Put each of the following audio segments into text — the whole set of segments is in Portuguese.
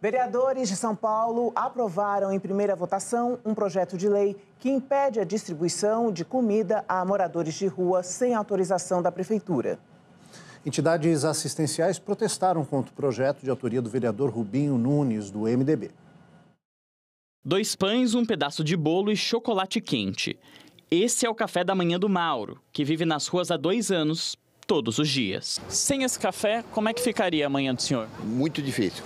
Vereadores de São Paulo aprovaram em primeira votação um projeto de lei que impede a distribuição de comida a moradores de rua sem autorização da prefeitura. Entidades assistenciais protestaram contra o projeto de autoria do vereador Rubinho Nunes, do MDB. Dois pães, um pedaço de bolo e chocolate quente. Esse é o café da manhã do Mauro, que vive nas ruas há dois anos, todos os dias. Sem esse café, como é que ficaria a manhã do senhor? Muito difícil.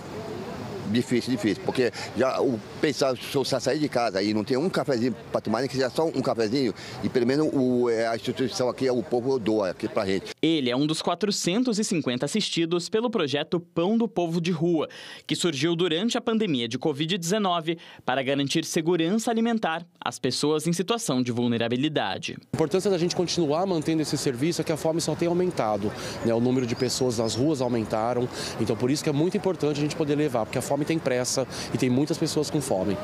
Difícil, difícil. Porque já o pensar, se você sair de casa e não tem um cafezinho para tomar, nem né, que seja só um cafezinho, e pelo menos o, é, a instituição aqui, o povo doa aqui para gente. Ele é um dos 450 assistidos pelo projeto Pão do Povo de Rua, que surgiu durante a pandemia de Covid-19 para garantir segurança alimentar às pessoas em situação de vulnerabilidade. A importância da gente continuar mantendo esse serviço é que a fome só tem aumentado. Né? O número de pessoas nas ruas aumentaram, então por isso que é muito importante a gente poder levar, porque a fome fome, tem pressa e tem muitas pessoas com fome.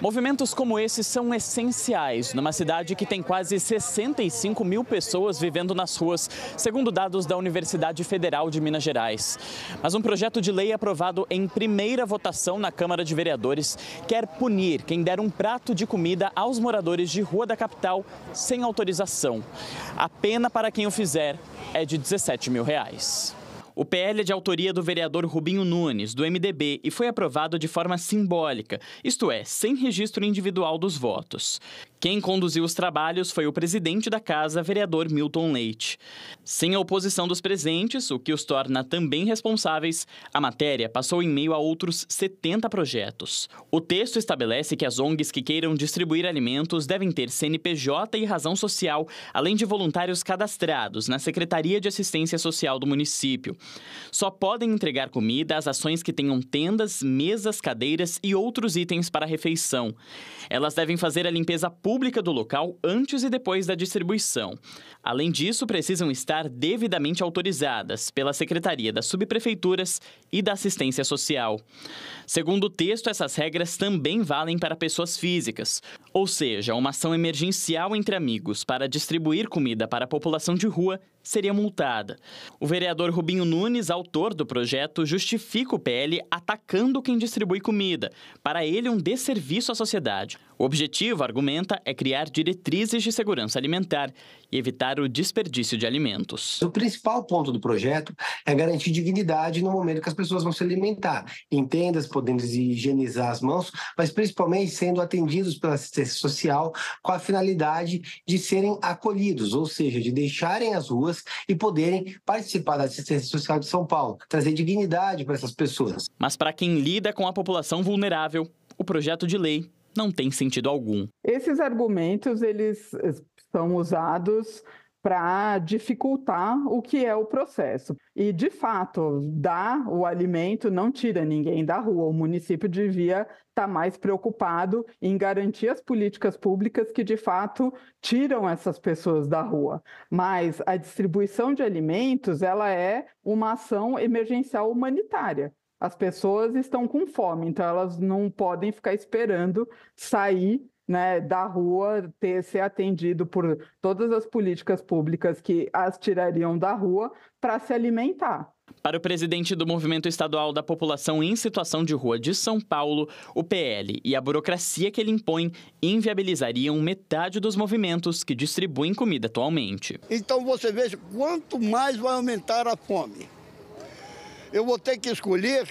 Movimentos como esse são essenciais numa cidade que tem quase 65 mil pessoas vivendo nas ruas, segundo dados da Universidade Federal de Minas Gerais. Mas um projeto de lei aprovado em primeira votação na Câmara de Vereadores quer punir quem der um prato de comida aos moradores de rua da capital sem autorização. A pena para quem o fizer é de 17 mil reais. O PL é de autoria do vereador Rubinho Nunes, do MDB, e foi aprovado de forma simbólica, isto é, sem registro individual dos votos. Quem conduziu os trabalhos foi o presidente da casa, vereador Milton Leite. Sem a oposição dos presentes, o que os torna também responsáveis, a matéria passou em meio a outros 70 projetos. O texto estabelece que as ONGs que queiram distribuir alimentos devem ter CNPJ e razão social, além de voluntários cadastrados na Secretaria de Assistência Social do município. Só podem entregar comida às ações que tenham tendas, mesas, cadeiras e outros itens para refeição. Elas devem fazer a limpeza pública do local antes e depois da distribuição. Além disso, precisam estar devidamente autorizadas pela Secretaria das Subprefeituras e da Assistência Social. Segundo o texto, essas regras também valem para pessoas físicas, ou seja, uma ação emergencial entre amigos para distribuir comida para a população de rua seria multada. O vereador Rubinho Nunes, autor do projeto, justifica o PL atacando quem distribui comida. Para ele, um desserviço à sociedade. O objetivo, argumenta, é criar diretrizes de segurança alimentar e evitar o desperdício de alimentos. O principal ponto do projeto é garantir dignidade no momento que as pessoas vão se alimentar, em tendas, podendo higienizar as mãos, mas principalmente sendo atendidos pela assistência social com a finalidade de serem acolhidos, ou seja, de deixarem as ruas e poderem participar da assistência social de São Paulo, trazer dignidade para essas pessoas. Mas para quem lida com a população vulnerável, o projeto de lei não tem sentido algum. Esses argumentos eles são usados para dificultar o que é o processo. E, de fato, dar o alimento não tira ninguém da rua. O município devia estar tá mais preocupado em garantir as políticas públicas que, de fato, tiram essas pessoas da rua. Mas a distribuição de alimentos ela é uma ação emergencial humanitária. As pessoas estão com fome, então elas não podem ficar esperando sair né, da rua, ter, ser atendido por todas as políticas públicas que as tirariam da rua para se alimentar. Para o presidente do Movimento Estadual da População em Situação de Rua de São Paulo, o PL e a burocracia que ele impõe inviabilizariam metade dos movimentos que distribuem comida atualmente. Então você veja quanto mais vai aumentar a fome. Eu vou ter que escolher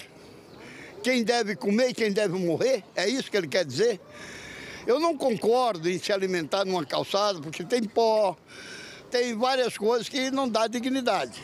quem deve comer e quem deve morrer? É isso que ele quer dizer? Eu não concordo em se alimentar numa calçada, porque tem pó, tem várias coisas que não dá dignidade.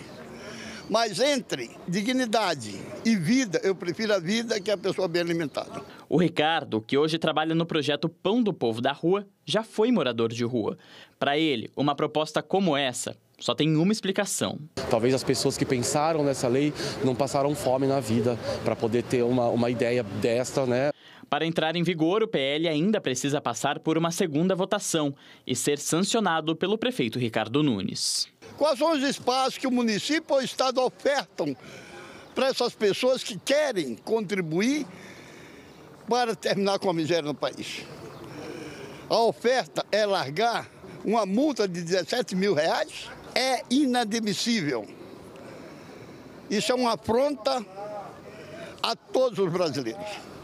Mas entre dignidade e vida, eu prefiro a vida que a pessoa bem alimentada. O Ricardo, que hoje trabalha no projeto Pão do Povo da Rua, já foi morador de rua. Para ele, uma proposta como essa só tem uma explicação. Talvez as pessoas que pensaram nessa lei não passaram fome na vida para poder ter uma, uma ideia desta, né? Para entrar em vigor, o PL ainda precisa passar por uma segunda votação e ser sancionado pelo prefeito Ricardo Nunes. Quais são os espaços que o município ou o estado ofertam para essas pessoas que querem contribuir para terminar com a miséria no país? A oferta é largar uma multa de 17 mil reais é inadmissível. Isso é uma afronta a todos os brasileiros.